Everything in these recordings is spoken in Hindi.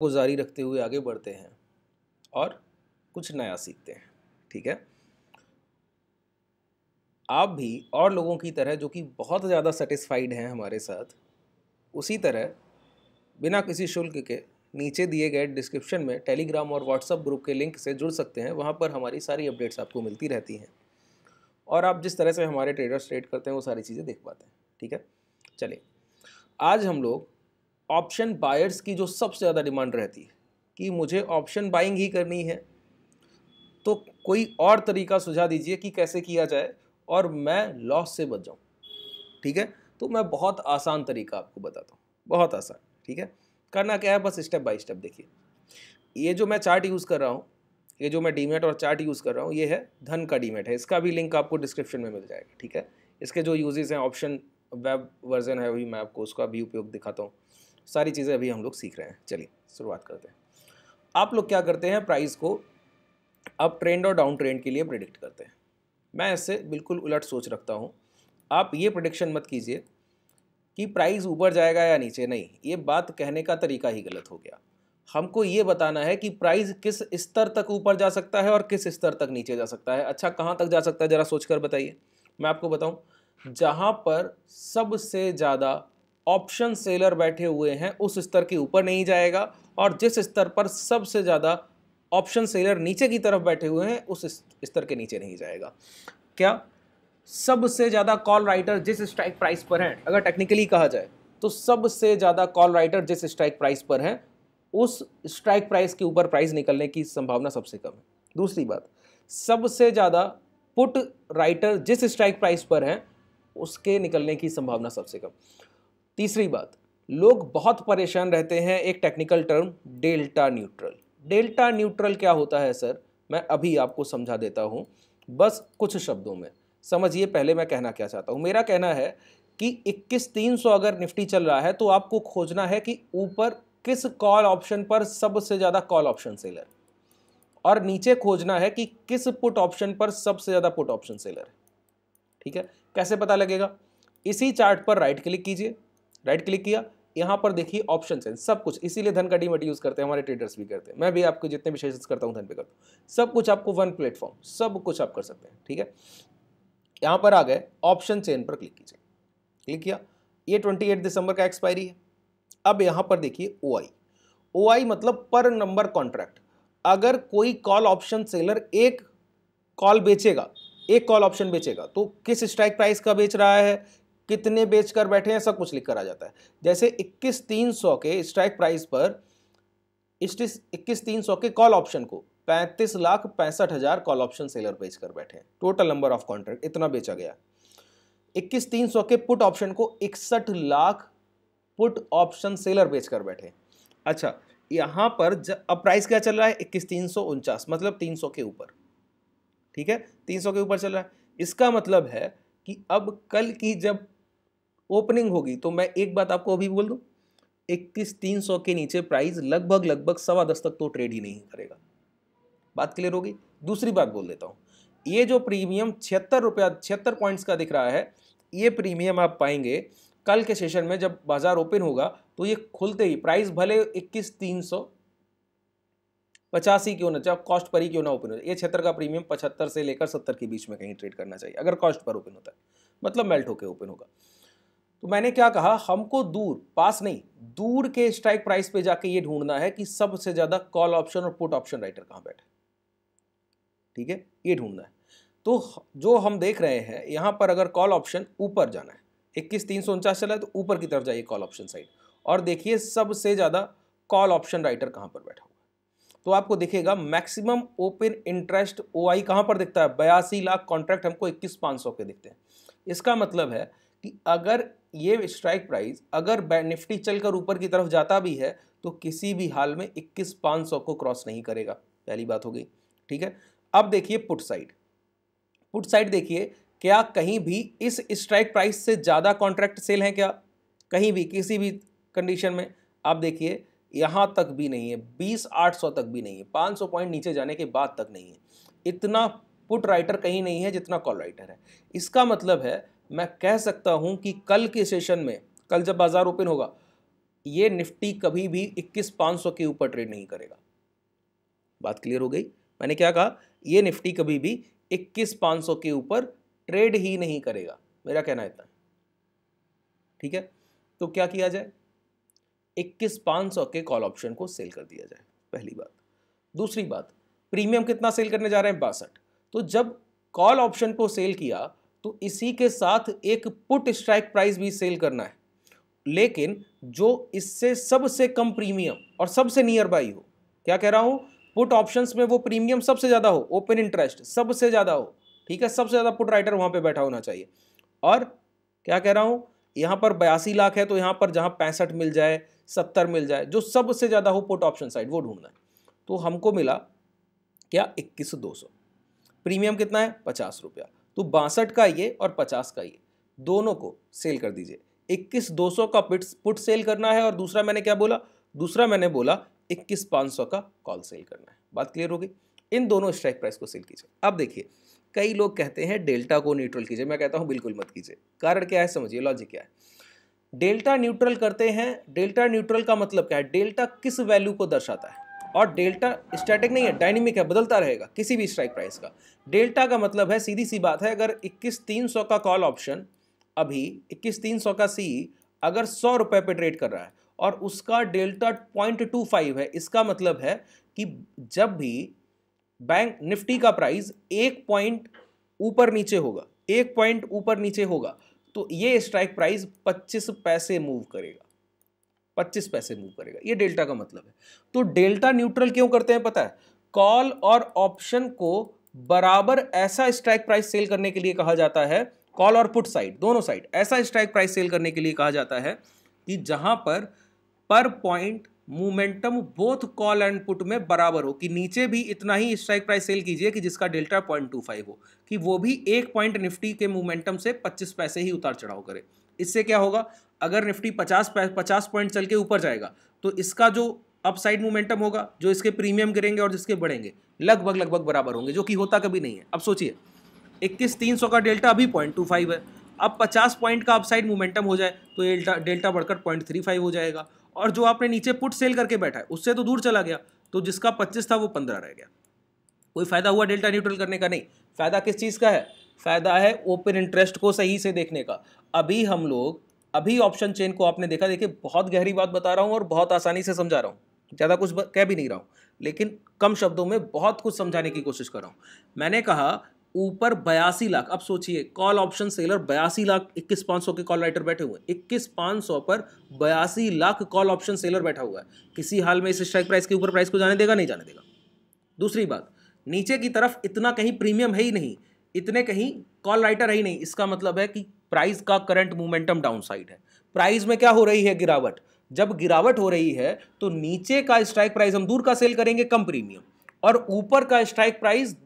को जारी रखते हुए आगे बढ़ते हैं और कुछ नया सीखते हैं ठीक है आप भी और लोगों की तरह जो कि बहुत ज़्यादा सेटिस्फाइड हैं हमारे साथ उसी तरह बिना किसी शुल्क के नीचे दिए गए डिस्क्रिप्शन में टेलीग्राम और व्हाट्सअप ग्रुप के लिंक से जुड़ सकते हैं वहाँ पर हमारी सारी अपडेट्स आपको मिलती रहती हैं और आप जिस तरह से हमारे ट्रेडर्स ट्रेड करते हैं वो सारी चीज़ें देख पाते हैं ठीक है चलिए आज हम लोग ऑप्शन बायर्स की जो सबसे ज़्यादा डिमांड रहती है कि मुझे ऑप्शन बाइंग ही करनी है तो कोई और तरीका सुझा दीजिए कि कैसे किया जाए और मैं लॉस से बच जाऊँ ठीक है तो मैं बहुत आसान तरीका आपको बताता हूँ बहुत आसान ठीक है करना क्या है बस स्टेप बाय स्टेप देखिए ये जो मैं चार्ट यूज़ कर रहा हूँ ये जो मैं डीमेट और चार्ट यूज़ कर रहा हूँ ये है धन का डीमेट है इसका भी लिंक आपको डिस्क्रिप्शन में मिल जाएगा ठीक है इसके जो यूजेस हैं ऑप्शन वेब वर्जन है वही मैं आपको उसका भी उपयोग दिखाता हूँ सारी चीज़ें अभी हम लोग सीख रहे हैं चलिए शुरुआत करते हैं आप लोग क्या करते हैं प्राइस को अप ट्रेंड और डाउन ट्रेंड के लिए प्रिडिक्ट करते हैं मैं इससे बिल्कुल उलट सोच रखता हूँ आप ये प्रडिक्शन मत कीजिए कि प्राइस ऊपर जाएगा या नीचे नहीं ये बात कहने का तरीका ही गलत हो गया हमको ये बताना है कि प्राइस किस स्तर तक ऊपर जा सकता है और किस स्तर तक नीचे जा सकता है अच्छा कहाँ तक जा सकता है ज़रा सोच कर बताइए मैं आपको बताऊँ जहाँ पर सबसे ज़्यादा ऑप्शन सेलर बैठे हुए हैं उस स्तर के ऊपर नहीं जाएगा और जिस स्तर पर सबसे ज़्यादा ऑप्शन सेलर नीचे की तरफ बैठे हुए हैं उस स्तर के नीचे नहीं जाएगा क्या सबसे ज़्यादा कॉल राइटर जिस स्ट्राइक प्राइस पर हैं अगर टेक्निकली कहा जाए तो सबसे ज़्यादा कॉल राइटर जिस स्ट्राइक प्राइस पर हैं उस स्ट्राइक प्राइस के ऊपर प्राइस निकलने की संभावना सबसे कम है दूसरी बात सबसे ज़्यादा पुट राइटर जिस स्ट्राइक प्राइस पर हैं उसके निकलने की संभावना सबसे कम तीसरी बात लोग बहुत परेशान रहते हैं एक technical term delta neutral delta neutral क्या होता है सर मैं अभी आपको समझा देता हूँ बस कुछ शब्दों में समझिए पहले मैं कहना क्या चाहता हूँ मेरा कहना है कि इक्कीस तीन सौ अगर निफ्टी चल रहा है तो आपको खोजना है कि ऊपर किस कॉल ऑप्शन पर सबसे ज़्यादा कॉल ऑप्शन सेलर और नीचे खोजना है कि किस पुट ऑप्शन पर सबसे ज़्यादा पुट ऑप्शन सेलर ठीक है कैसे पता लगेगा इसी चार्ट पर राइट क्लिक कीजिए राइट क्लिक किया यहाँ पर देखिए ऑप्शन है सब कुछ इसीलिए धन का डीमेट यूज़ करते हैं हमारे ट्रेडर्स भी करते हैं मैं भी आपको जितने भी सेशंस करता हूँ धन पे करता हूँ सब कुछ आपको वन प्लेटफॉर्म सब कुछ आप कर सकते हैं ठीक है यहाँ पर आ गए ऑप्शन चेन पर क्लिक कीजिए क्लिक किया ये ट्वेंटी दिसंबर का एक्सपायरी है अब यहाँ पर देखिए ओ आई मतलब पर नंबर कॉन्ट्रैक्ट अगर कोई कॉल ऑप्शन सेलर एक कॉल बेचेगा एक कॉल ऑप्शन बेचेगा तो किस स्ट्राइक प्राइस का बेच रहा है कितने बेच कर बैठे हैं सब कुछ लिख कर आ जाता है जैसे इक्कीस तीन सौ के स्ट्राइक प्राइस पर इक्कीस तीन सौ के कॉल ऑप्शन को पैंतीस लाख पैंसठ हज़ार कॉल ऑप्शन सेलर बेच कर बैठे हैं टोटल नंबर ऑफ कॉन्ट्रैक्ट इतना बेचा गया इक्कीस तीन सौ के पुट ऑप्शन को इकसठ लाख पुट ऑप्शन सेलर बेच कर बैठे अच्छा यहाँ पर अब प्राइस क्या चल रहा है इक्कीस तीन सौ उनचास मतलब तीन सौ के ऊपर ठीक है तीन सौ के ऊपर चल रहा है इसका मतलब है कि अब कल की जब ओपनिंग होगी तो मैं एक बात आपको अभी बोल दूँ इक्कीस तीन सौ के नीचे प्राइस लगभग लगभग सवा दस तक तो ट्रेड ही नहीं करेगा बात क्लियर होगी दूसरी बात बोल देता हूँ ये जो प्रीमियम छिहत्तर रुपया छिहत्तर पॉइंट्स का दिख रहा है ये प्रीमियम आप पाएंगे कल के सेशन में जब बाजार ओपन होगा तो ये खुलते ही प्राइस भले इक्कीस तीन सौ पचासी क्यों ना चाहे कॉस्ट पर ही क्यों ना ओपन हो ये छिहत्तर का प्रीमियम पचहत्तर से लेकर सत्तर के बीच में कहीं ट्रेड करना चाहिए अगर कॉस्ट पर ओपन होता है मतलब मेल्ट होकर ओपन होगा तो मैंने क्या कहा हमको दूर पास नहीं दूर के स्ट्राइक प्राइस पे जाके ये ढूंढना है कि सबसे ज़्यादा कॉल ऑप्शन और पुट ऑप्शन राइटर कहाँ बैठे ठीक है ये ढूंढना है तो जो हम देख रहे हैं यहाँ पर अगर कॉल ऑप्शन ऊपर जाना है इक्कीस तीन सौ उनचास चला है तो ऊपर की तरफ जाइए कॉल ऑप्शन साइड और देखिए सबसे ज़्यादा कॉल ऑप्शन राइटर कहाँ पर बैठा हुआ है तो आपको दिखेगा maximum open interest O I कहाँ पर दिखता है बयासी लाख कॉन्ट्रैक्ट हमको इक्कीस पाँच सौ के दिखते हैं इसका मतलब है कि अगर ये स्ट्राइक प्राइस अगर निफ्टी चलकर ऊपर की तरफ जाता भी है तो किसी भी हाल में इक्कीस पाँच सौ को क्रॉस नहीं करेगा पहली बात हो गई ठीक है अब देखिए पुट साइड पुट साइड देखिए क्या कहीं भी इस स्ट्राइक प्राइस से ज़्यादा कॉन्ट्रैक्ट सेल हैं क्या कहीं भी किसी भी कंडीशन में आप देखिए यहाँ तक भी नहीं है बीस आठ सौ तक भी नहीं है पाँच सौ पॉइंट नीचे जाने के बाद तक नहीं है इतना पुट राइटर कहीं नहीं है जितना कॉल राइटर है इसका मतलब है मैं कह सकता हूं कि कल के सेशन में कल जब बाज़ार ओपन होगा ये निफ्टी कभी भी इक्कीस पाँच सौ के ऊपर ट्रेड नहीं करेगा बात क्लियर हो गई मैंने क्या कहा ये निफ्टी कभी भी इक्कीस पाँच सौ के ऊपर ट्रेड ही नहीं करेगा मेरा कहना इतना है ठीक है तो क्या किया जाए इक्कीस पाँच सौ के कॉल ऑप्शन को सेल कर दिया जाए पहली बात दूसरी बात प्रीमियम कितना सेल करने जा रहे हैं बासठ तो जब कॉल ऑप्शन को सेल किया तो इसी के साथ एक पुट स्ट्राइक प्राइस भी सेल करना है लेकिन जो इससे सबसे कम प्रीमियम और सबसे नियर बाई हो क्या कह रहा हूँ पुट ऑप्शंस में वो प्रीमियम सबसे ज़्यादा हो ओपन इंटरेस्ट सबसे ज़्यादा हो ठीक है सबसे ज़्यादा पुट राइटर वहाँ पे बैठा होना चाहिए और क्या कह रहा हूँ यहाँ पर बयासी लाख है तो यहाँ पर जहाँ पैंसठ मिल जाए सत्तर मिल जाए जो सबसे ज़्यादा हो पुट ऑप्शन साइड वो ढूंढना है तो हमको मिला क्या इक्कीस दो सौ प्रीमियम कितना है पचास रुपया तो बासठ का ये और पचास का ये दोनों को सेल कर दीजिए इक्कीस दो सौ का पिट पुट सेल करना है और दूसरा मैंने क्या बोला दूसरा मैंने बोला इक्कीस पाँच सौ का कॉल सेल करना है बात क्लियर हो गई इन दोनों स्ट्राइक प्राइस को सेल कीजिए अब देखिए कई लोग कहते हैं डेल्टा को न्यूट्रल कीजिए मैं कहता हूँ बिल्कुल मत कीजिए कारण क्या है समझिए लॉजिक क्या है डेल्टा न्यूट्रल करते हैं डेल्टा न्यूट्रल का मतलब क्या है डेल्टा किस वैल्यू को दर्शाता है और डेल्टा स्टैटिक नहीं है डायनेमिक है बदलता रहेगा किसी भी स्ट्राइक प्राइस का डेल्टा का मतलब है सीधी सी बात है अगर इक्कीस तीन सौ का कॉल ऑप्शन अभी इक्कीस तीन सौ का सी अगर सौ रुपये पे ट्रेड कर रहा है और उसका डेल्टा पॉइंट टू फाइव है इसका मतलब है कि जब भी बैंक निफ्टी का प्राइस एक पॉइंट ऊपर नीचे होगा एक पॉइंट ऊपर नीचे होगा तो ये स्ट्राइक प्राइस पच्चीस पैसे मूव करेगा पच्चीस पैसे मूव करेगा ये डेल्टा का मतलब है तो डेल्टा न्यूट्रल क्यों करते हैं पता है कॉल और ऑप्शन को बराबर ऐसा स्ट्राइक प्राइस सेल करने के लिए कहा जाता है कॉल और पुट साइड दोनों साइड ऐसा स्ट्राइक प्राइस सेल करने के लिए कहा जाता है कि जहां पर पर point momentum both call and put में बराबर हो कि नीचे भी इतना ही स्ट्राइक प्राइस सेल कीजिए कि जिसका डेल्टा पॉइंट टू फाइव हो कि वो भी एक पॉइंट निफ्टी के मोमेंटम से पच्चीस पैसे ही उतार चढ़ाव करे इससे क्या होगा अगर निफ्टी पचास पचास पॉइंट चल के ऊपर जाएगा तो इसका जो अपसाइड मोमेंटम होगा जो इसके प्रीमियम गिरेंगे और जिसके बढ़ेंगे लगभग लगभग बराबर होंगे जो कि होता कभी नहीं है अब सोचिए इक्कीस तीन सौ का डेल्टा अभी पॉइंट टू फाइव है अब पचास पॉइंट का अपसाइड मोमेंटम हो जाए तो डेल्टा डेल्टा बढ़कर पॉइंट थ्री फाइव हो जाएगा और जो आपने नीचे पुट सेल करके बैठा है उससे तो दूर चला गया तो जिसका पच्चीस था वो पंद्रह रह गया कोई फ़ायदा हुआ डेल्टा न्यूट्रल करने का नहीं फ़ायदा किस चीज़ का है फ़ायदा है ओपन इंटरेस्ट को सही से देखने का अभी हम लोग अभी ऑप्शन चेन को आपने देखा देखिए बहुत गहरी बात बता रहा हूँ और बहुत आसानी से समझा रहा हूँ ज़्यादा कुछ कह भी नहीं रहा हूँ लेकिन कम शब्दों में बहुत कुछ समझाने की कोशिश कर रहा हूँ मैंने कहा ऊपर बयासी लाख अब सोचिए कॉल ऑप्शन सेलर बयासी लाख इक्कीस पाँच सौ के कॉल राइटर बैठे हुए इक्कीस पाँच सौ पर बयासी लाख कॉल ऑप्शन सेलर बैठा हुआ है किसी हाल में इस स्ट्राइक प्राइस के ऊपर प्राइस को जाने देगा नहीं जाने देगा दूसरी बात नीचे की तरफ इतना कहीं प्रीमियम है ही नहीं इतने कहीं कॉल राइटर है ही नहीं इसका मतलब है कि प्राइस का करंट मोमेंटम डाउन साइड है प्राइस में क्या हो रही है गिरावट जब गिरावट हो रही है तो नीचे का स्ट्राइक प्राइस हम दूर का सेल करेंगे कम प्रीमियम और ऊपर का स्ट्राइक प्राइस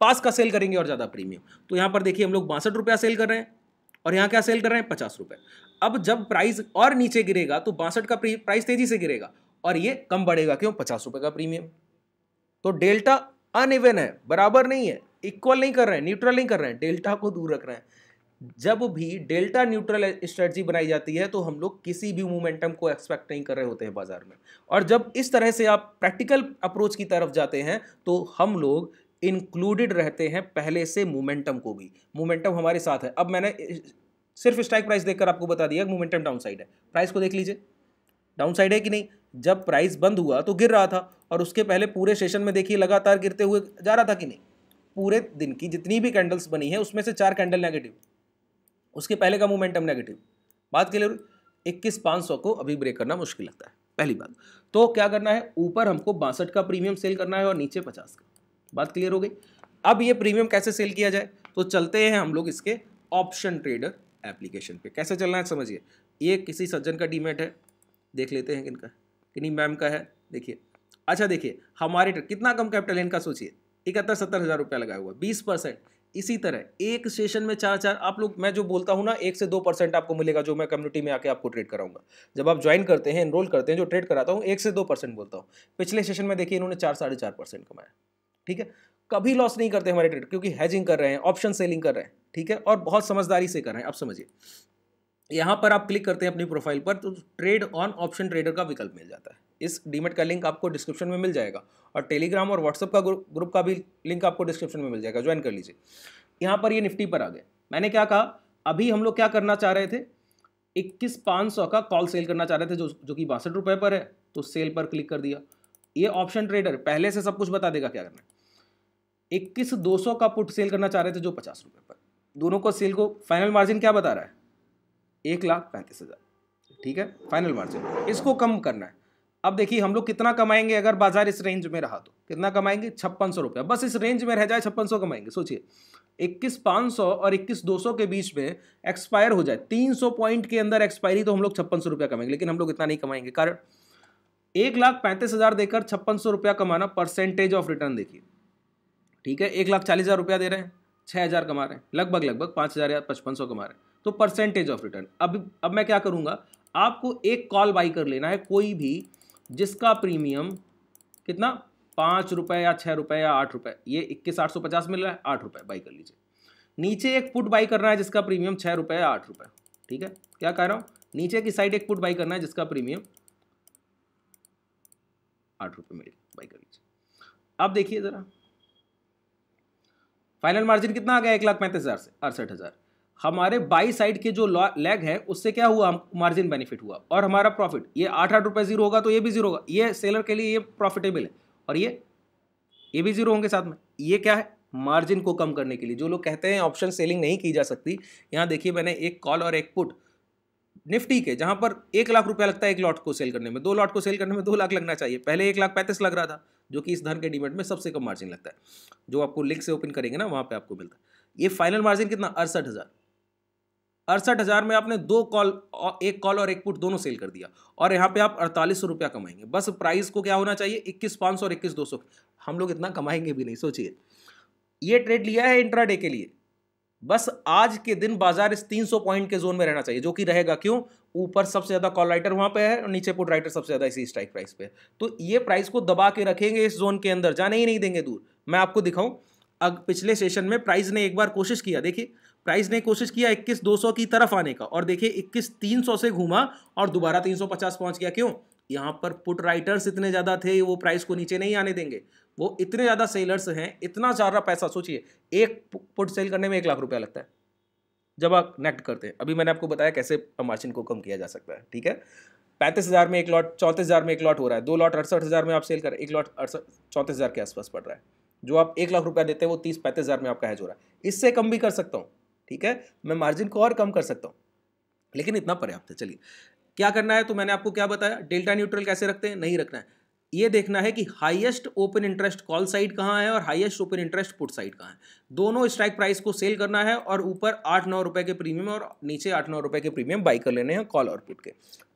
पास का सेल करेंगे और ज़्यादा प्रीमियम तो यहाँ पर देखिए हम लोग बासठ रुपया सेल कर रहे हैं और यहाँ क्या सेल कर रहे हैं पचास रुपये अब जब प्राइस और नीचे गिरेगा तो बासठ का प्राइस तेजी से गिरेगा और ये कम बढ़ेगा क्यों पचास रुपये का प्रीमियम तो डेल्टा अनइवन है बराबर नहीं है इक्वल नहीं कर रहे हैं न्यूट्रल नहीं कर रहे हैं डेल्टा को दूर रख रहे हैं जब भी डेल्टा न्यूट्रल स्ट्रेटजी बनाई जाती है तो हम लोग किसी भी मोमेंटम को एक्सपेक्ट नहीं कर रहे होते हैं बाजार में और जब इस तरह से आप प्रैक्टिकल अप्रोच की तरफ जाते हैं तो हम लोग इंक्लूडेड रहते हैं पहले से मोमेंटम को भी मोमेंटम हमारे साथ है अब मैंने सिर्फ स्ट्राइक प्राइस देखकर आपको बता दिया मोमेंटम डाउन साइड है प्राइस को देख लीजिए डाउन साइड है कि नहीं जब प्राइस बंद हुआ तो गिर रहा था और उसके पहले पूरे सेशन में देखिए लगातार गिरते हुए जा रहा था कि नहीं पूरे दिन की जितनी भी कैंडल्स बनी है उसमें से चार कैंडल नेगेटिव उसके पहले का मोमेंटम नेगेटिव बात के लिए इक्कीस पाँच सौ को अभी ब्रेक करना मुश्किल लगता है पहली बात तो क्या करना है ऊपर हमको बासठ का प्रीमियम सेल करना है और नीचे पचास का बात क्लियर हो गई अब ये प्रीमियम कैसे सेल किया जाए तो चलते हैं हम लोग इसके ऑप्शन ट्रेडर एप्लीकेशन पे कैसे चलना है समझिए ये किसी सज्जन का डीमेट है देख लेते हैं किनका किन मैम का है देखिए अच्छा देखिए हमारे कितना कम कैपिटल है इनका सोचिए इकहत्तर सत्तर हज़ार रुपया लगाया हुआ बीस परसेंट इसी तरह एक सेशन में चार चार आप लोग मैं जो बोलता हूँ ना एक से दो परसेंट आपको मिलेगा जो मैं कम्युनिटी में आके आपको ट्रेड कराऊंगा जब आप ज्वाइन करते हैं एनरोल करते हैं जो ट्रेड कराता हूँ एक से दो परसेंट बोलता हूँ पिछले सेशन में देखिए इन्होंने चार साढ़े चार परसेंट कमाया ठीक है कभी लॉस नहीं करते हमारे ट्रेड क्योंकि हैजिंग कर रहे हैं ऑप्शन सेलिंग कर रहे हैं ठीक है और बहुत समझदारी से कर रहे हैं आप समझिए यहाँ पर आप क्लिक करते हैं अपनी प्रोफाइल पर तो ट्रेड ऑन ऑप्शन ट्रेडर का विकल्प मिल जाता है इस डीमेट का लिंक आपको डिस्क्रिप्शन में मिल जाएगा और टेलीग्राम और व्हाट्सअप का ग्रुप ग्रुप का भी लिंक आपको डिस्क्रिप्शन में मिल जाएगा ज्वाइन कर लीजिए यहाँ पर ये निफ्टी पर आ गए मैंने क्या कहा अभी हम लोग क्या करना चाह रहे थे इक्कीस पाँच सौ का कॉल सेल करना चाह रहे थे जो जो कि बासठ रुपये पर है तो सेल पर क्लिक कर दिया ये ऑप्शन ट्रेडर पहले से सब कुछ बता देगा क्या करना है इक्कीस दो सौ का पुट सेल करना चाह रहे थे जो पचास रुपये पर दोनों को सेल को फाइनल मार्जिन क्या बता रहा है एक लाख पैंतीस हज़ार ठीक है फाइनल मार्जिन इसको कम करना है अब देखिए हम लोग कितना कमाएंगे अगर बाजार इस रेंज में रहा तो कितना कमाएंगे छप्पन सौ रुपया बस इस रेंज में रह जाए छप्पन सौ कमाएंगे सोचिए इक्कीस पाँच सौ और इक्कीस दो सौ के बीच में एक्सपायर हो जाए तीन सौ पॉइंट के अंदर एक्सपायरी तो हम लोग छप्पन सौ रुपया कमाएंगे लेकिन हम लोग इतना नहीं कमाएंगे कारण एक लाख पैंतीस हज़ार देकर छप्पन सौ रुपया कमाना परसेंटेज ऑफ रिटर्न देखिए ठीक है एक लाख चालीस हज़ार रुपया दे रहे हैं छः हज़ार कमा रहे हैं लगभग लगभग पाँच हज़ार या पचपन सौ कमा रहे हैं तो परसेंटेज ऑफ रिटर्न अब अब मैं क्या करूँगा आपको एक कॉल बाई कर लेना है कोई भी जिसका प्रीमियम कितना पाँच रुपये या छः रुपये या आठ रुपये ये इक्कीस आठ सौ पचास मिल रहा है आठ रुपये बाई कर लीजिए नीचे एक पुट बाई करना है जिसका प्रीमियम छः रुपये या आठ रुपये ठीक है क्या कह रहा हूँ नीचे की साइड एक पुट बाई करना है जिसका प्रीमियम आठ रुपये मिलेगा बाई कर लीजिए अब देखिए ज़रा फाइनल मार्जिन कितना आ गया एक लाख पैंतीस हज़ार से अड़सठ हज़ार हमारे बाई साइड के जो लैग है उससे क्या हुआ मार्जिन बेनिफिट हुआ और हमारा प्रॉफिट ये आठ आठ रुपये जीरो होगा तो ये भी जीरो होगा ये सेलर के लिए ये प्रॉफिटेबल है और ये ये भी जीरो होंगे साथ में ये क्या है मार्जिन को कम करने के लिए जो लोग कहते हैं ऑप्शन सेलिंग नहीं की जा सकती यहाँ देखिए मैंने एक कॉल और एक पुट निफ्टी के जहां पर एक लाख रुपया लगता है एक लॉट को सेल करने में दो लॉट को सेल करने में दो लाख लगना चाहिए पहले एक लाख पैंतीस लग रहा था जो कि इस धन के डिमेट में सबसे कम मार्जिन लगता है जो आपको लिंक से ओपन करेंगे ना वहाँ पर आपको मिलता है ये फाइनल मार्जिन कितना अड़सठ हज़ार अड़सठ हज़ार में आपने दो कॉल एक कॉल और एक पुट दोनों सेल कर दिया और यहाँ पे आप अड़तालीस सौ रुपया कमाएंगे बस प्राइस को क्या होना चाहिए इक्कीस पाँच सौ और इक्कीस दो सौ हम लोग इतना कमाएंगे भी नहीं सोचिए ये ट्रेड लिया है इंट्राडे के लिए बस आज के दिन बाजार इस 300 पॉइंट के जोन में रहना चाहिए जो कि रहेगा क्यों ऊपर सबसे ज़्यादा कॉल राइटर वहां पे है और नीचे पुट राइटर सबसे ज़्यादा इसी स्ट्राइक प्राइस पे तो ये प्राइस को दबा के रखेंगे इस जोन के अंदर जाने ही नहीं देंगे दूर मैं आपको दिखाऊं अब पिछले सेशन में प्राइस ने एक बार कोशिश किया देखिए प्राइस ने कोशिश किया इक्कीस दो की तरफ आने का और देखिए इक्कीस तीन से घूमा और दोबारा तीन पहुंच गया क्यों यहाँ पर पुट राइटर्स इतने ज़्यादा थे वो प्राइस को नीचे नहीं आने देंगे वो इतने ज़्यादा सेलर्स हैं इतना ज़्यादा पैसा सोचिए एक पुट सेल करने में एक लाख रुपया लगता है जब आप नेक्ट करते हैं अभी मैंने आपको बताया कैसे मार्जिन को कम किया जा सकता है ठीक है पैंतीस हज़ार में एक लॉट चौंतीस हज़ार में एक लॉट हो रहा है दो लॉट अड़सठ हज़ार में आप सेल कर एक लॉट अड़सठ चौंतीस हज़ार के आसपास पड़ रहा है जो आप एक लाख रुपया देते हैं वो तीस पैंतीस हज़ार में आपका हैज हो रहा है इससे कम भी कर सकता हूँ ठीक है मैं मार्जिन को और कम कर सकता हूँ लेकिन इतना पर्याप्त है चलिए क्या करना है तो मैंने आपको क्या बताया डेल्टा न्यूट्रल कैसे रखते हैं नहीं रखना है ये देखना है कि highest open interest call side कहाँ है और highest open interest put side कहाँ है दोनों स्ट्राइक प्राइस को सेल करना है और ऊपर आठ नौ रुपए के प्रीमियम और नीचे आठ नौ रुपए के प्रीमियम बाई कर लेने हैं कॉल और पुट के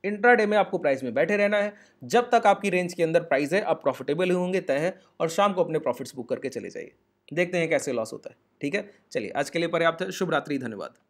इंट्रा में आपको प्राइस में बैठे रहना है जब तक आपकी रेंज के अंदर प्राइस है आप प्रॉफिटेबल होंगे तय है और शाम को अपने प्रॉफिट्स बुक करके चले जाइए देखते हैं कैसे लॉस होता है ठीक है चलिए आज के लिए पर्याप्त है शुभरात्रि धन्यवाद